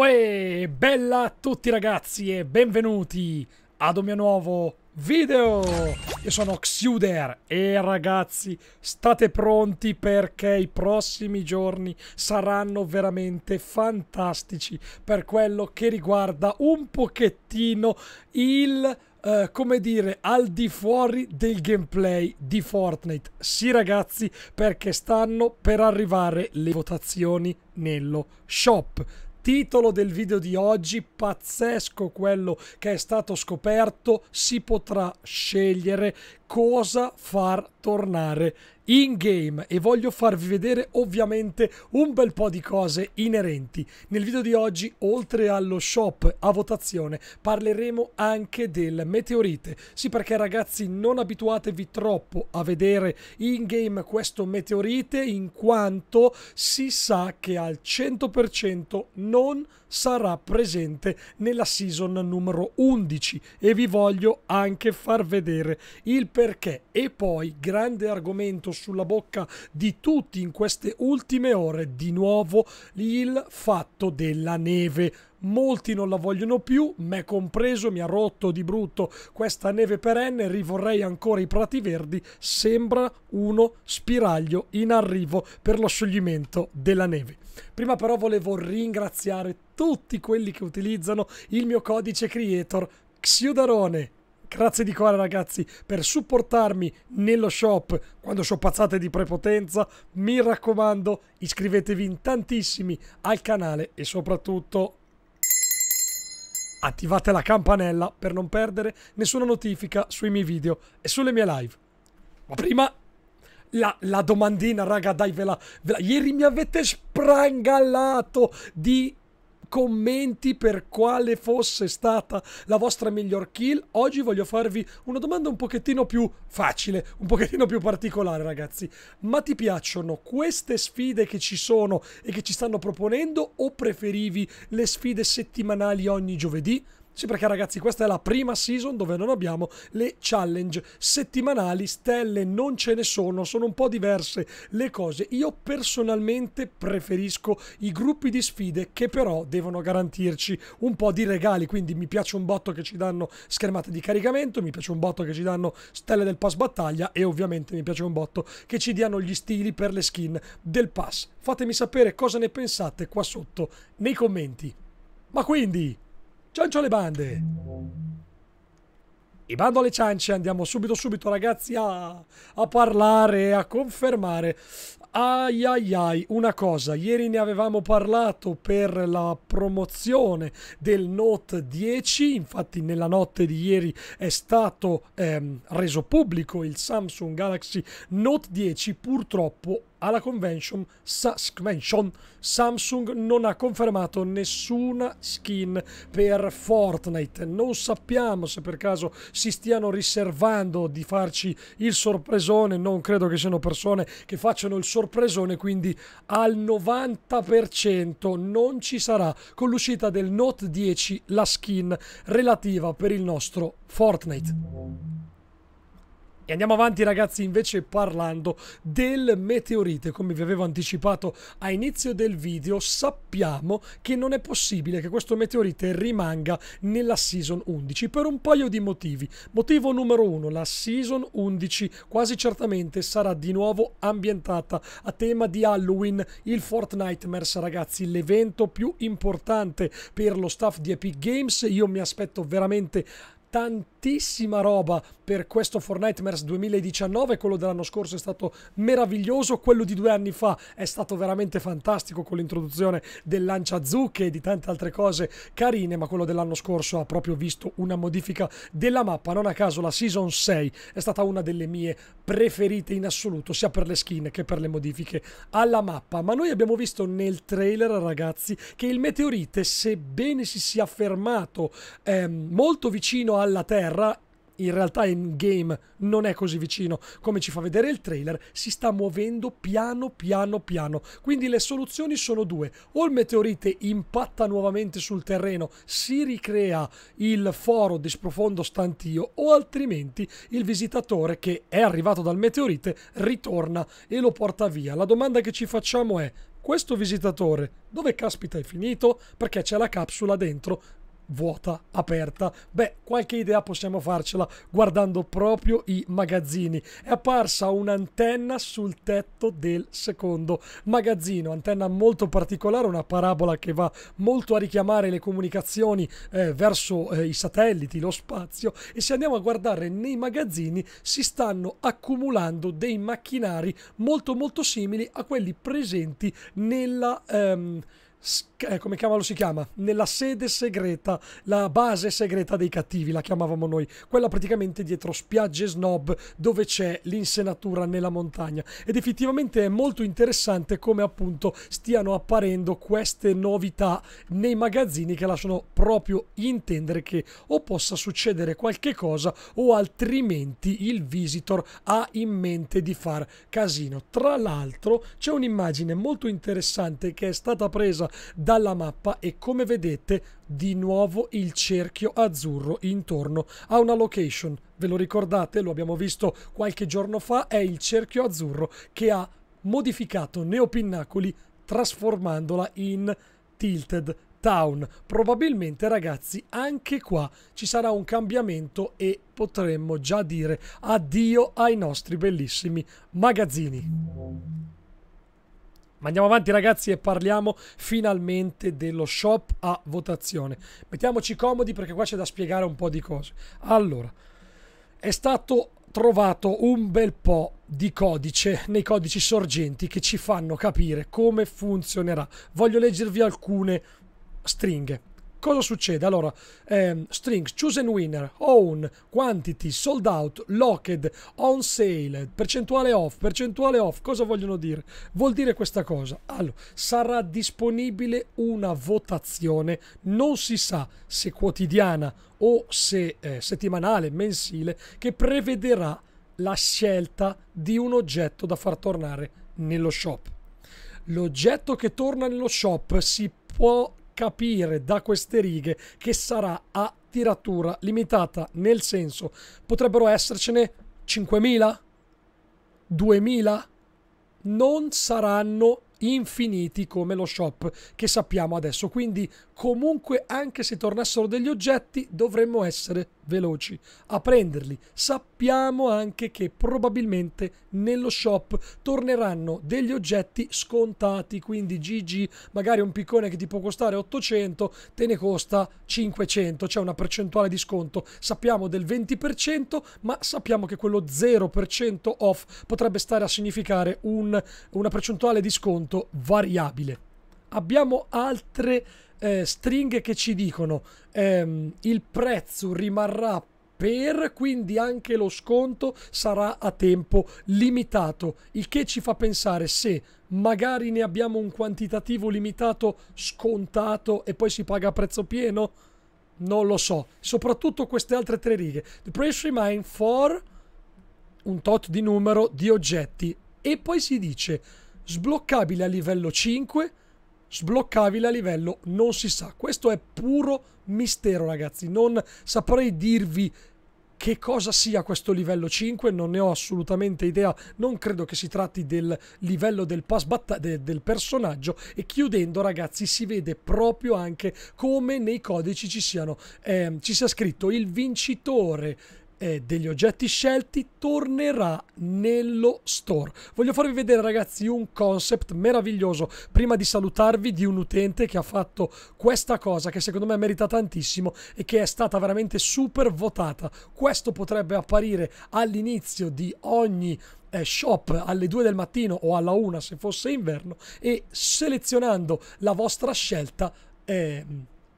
Uè, bella a tutti ragazzi e benvenuti ad un mio nuovo video! Io sono Xuder e ragazzi state pronti perché i prossimi giorni saranno veramente fantastici per quello che riguarda un pochettino il... Uh, come dire, al di fuori del gameplay di Fortnite. Sì ragazzi, perché stanno per arrivare le votazioni nello shop titolo del video di oggi, pazzesco quello che è stato scoperto, si potrà scegliere cosa far tornare in game e voglio farvi vedere ovviamente un bel po' di cose inerenti. Nel video di oggi, oltre allo shop a votazione, parleremo anche del meteorite. Sì, perché ragazzi, non abituatevi troppo a vedere in game questo meteorite in quanto si sa che al 100% non sarà presente nella season numero 11 e vi voglio anche far vedere il perché. E poi, grande argomento sulla bocca di tutti in queste ultime ore, di nuovo il fatto della neve molti non la vogliono più, me compreso, mi ha rotto di brutto questa neve perenne, rivorrei ancora i prati verdi, sembra uno spiraglio in arrivo per lo scioglimento della neve. Prima però volevo ringraziare tutti quelli che utilizzano il mio codice creator Xiudarone Grazie di cuore ragazzi per supportarmi nello shop quando sono pazzate di prepotenza. Mi raccomando iscrivetevi in tantissimi al canale e soprattutto attivate la campanella per non perdere nessuna notifica sui miei video e sulle mie live. Ma prima la, la domandina, raga, dai, ve la, ve la, Ieri mi avete sprangalato di commenti per quale fosse stata la vostra miglior kill. Oggi voglio farvi una domanda un pochettino più facile, un pochettino più particolare, ragazzi. Ma ti piacciono queste sfide che ci sono e che ci stanno proponendo o preferivi le sfide settimanali ogni giovedì? Sì, perché ragazzi, questa è la prima season dove non abbiamo le challenge settimanali, stelle non ce ne sono, sono un po' diverse le cose. Io personalmente preferisco i gruppi di sfide che però devono garantirci un po' di regali, quindi mi piace un botto che ci danno schermate di caricamento, mi piace un botto che ci danno stelle del pass battaglia e ovviamente mi piace un botto che ci diano gli stili per le skin del pass. Fatemi sapere cosa ne pensate qua sotto nei commenti. Ma quindi... Ciancio alle bande! I bando alle ciance, andiamo subito subito ragazzi a, a parlare, a confermare. Ai ai ai, una cosa, ieri ne avevamo parlato per la promozione del Note 10, infatti nella notte di ieri è stato ehm, reso pubblico il Samsung Galaxy Note 10, purtroppo alla convention, convention, Samsung non ha confermato nessuna skin per Fortnite. Non sappiamo se per caso si stiano riservando di farci il sorpresone, non credo che siano persone che facciano il sorpresone, quindi al 90% non ci sarà con l'uscita del Note 10 la skin relativa per il nostro Fortnite. E andiamo avanti ragazzi invece parlando del meteorite, come vi avevo anticipato a inizio del video, sappiamo che non è possibile che questo meteorite rimanga nella season 11 per un paio di motivi. Motivo numero uno, la season 11 quasi certamente sarà di nuovo ambientata a tema di Halloween, il Fortnite Mers ragazzi, l'evento più importante per lo staff di Epic Games, io mi aspetto veramente tantissima roba per questo Fortnite Mers 2019, quello dell'anno scorso è stato meraviglioso, quello di due anni fa è stato veramente fantastico con l'introduzione del lancia zucche e di tante altre cose carine, ma quello dell'anno scorso ha proprio visto una modifica della mappa, non a caso la Season 6 è stata una delle mie preferite in assoluto, sia per le skin che per le modifiche alla mappa, ma noi abbiamo visto nel trailer ragazzi che il meteorite sebbene si sia fermato eh, molto vicino a alla Terra in realtà in game non è così vicino come ci fa vedere il trailer, si sta muovendo piano piano piano. Quindi le soluzioni sono due: o il meteorite impatta nuovamente sul terreno, si ricrea il foro di sprofondo stantio, o altrimenti il visitatore che è arrivato dal meteorite ritorna e lo porta via. La domanda che ci facciamo è questo visitatore dove caspita è finito? Perché c'è la capsula dentro vuota, aperta. Beh, qualche idea possiamo farcela guardando proprio i magazzini. È apparsa un'antenna sul tetto del secondo magazzino, antenna molto particolare, una parabola che va molto a richiamare le comunicazioni eh, verso eh, i satelliti, lo spazio e se andiamo a guardare nei magazzini si stanno accumulando dei macchinari molto molto simili a quelli presenti nella... Ehm, eh, come cavolo si chiama? Nella sede segreta, la base segreta dei cattivi, la chiamavamo noi, quella praticamente dietro spiagge snob dove c'è l'insenatura nella montagna. Ed effettivamente è molto interessante come appunto stiano apparendo queste novità nei magazzini che lasciano proprio intendere che o possa succedere qualche cosa o altrimenti il visitor ha in mente di far casino. Tra l'altro c'è un'immagine molto interessante che è stata presa dalla mappa e come vedete di nuovo il cerchio azzurro intorno a una location. Ve lo ricordate? Lo abbiamo visto qualche giorno fa, è il cerchio azzurro che ha modificato Neopinnacoli trasformandola in Tilted Town. Probabilmente ragazzi anche qua ci sarà un cambiamento e potremmo già dire addio ai nostri bellissimi magazzini. Ma andiamo avanti ragazzi e parliamo finalmente dello shop a votazione. Mettiamoci comodi perché qua c'è da spiegare un po' di cose. Allora, è stato trovato un bel po' di codice nei codici sorgenti che ci fanno capire come funzionerà. Voglio leggervi alcune stringhe. Cosa succede? Allora, ehm, strings, chosen winner, own, quantity, sold out, locked, on sale, percentuale off, percentuale off. Cosa vogliono dire? Vuol dire questa cosa. Allora, sarà disponibile una votazione, non si sa se quotidiana o se eh, settimanale, mensile, che prevederà la scelta di un oggetto da far tornare nello shop. L'oggetto che torna nello shop si può capire da queste righe che sarà a tiratura limitata, nel senso potrebbero essercene 5.000, 2.000, non saranno infiniti come lo shop che sappiamo adesso, quindi comunque anche se tornassero degli oggetti dovremmo essere veloci a prenderli. Sappiamo anche che probabilmente nello shop torneranno degli oggetti scontati, quindi Gigi magari un piccone che ti può costare 800 te ne costa 500, c'è cioè una percentuale di sconto. Sappiamo del 20%, ma sappiamo che quello 0% off potrebbe stare a significare un, una percentuale di sconto variabile abbiamo altre eh, stringhe che ci dicono ehm, il prezzo rimarrà per, quindi anche lo sconto sarà a tempo limitato, il che ci fa pensare se magari ne abbiamo un quantitativo limitato scontato e poi si paga a prezzo pieno. Non lo so, soprattutto queste altre tre righe. The price remain for un tot di numero di oggetti e poi si dice sbloccabile a livello 5 sbloccabile a livello non si sa. Questo è puro mistero, ragazzi. Non saprei dirvi che cosa sia questo livello 5, non ne ho assolutamente idea, non credo che si tratti del livello del, pass de del personaggio e chiudendo ragazzi si vede proprio anche come nei codici ci, siano, eh, ci sia scritto il vincitore eh, degli oggetti scelti tornerà nello store. Voglio farvi vedere ragazzi un concept meraviglioso prima di salutarvi di un utente che ha fatto questa cosa che secondo me merita tantissimo e che è stata veramente super votata. Questo potrebbe apparire all'inizio di ogni eh, shop alle 2 del mattino o alla 1 se fosse inverno e selezionando la vostra scelta eh,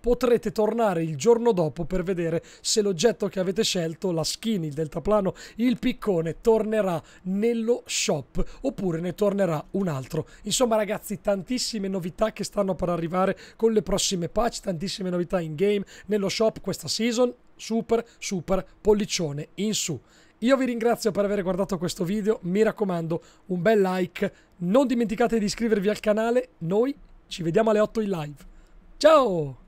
potrete tornare il giorno dopo per vedere se l'oggetto che avete scelto, la skin, il deltaplano, il piccone, tornerà nello shop oppure ne tornerà un altro. Insomma ragazzi, tantissime novità che stanno per arrivare con le prossime patch, tantissime novità in game, nello shop questa season, super super pollicione in su. Io vi ringrazio per aver guardato questo video, mi raccomando un bel like, non dimenticate di iscrivervi al canale, noi ci vediamo alle 8 in live. Ciao!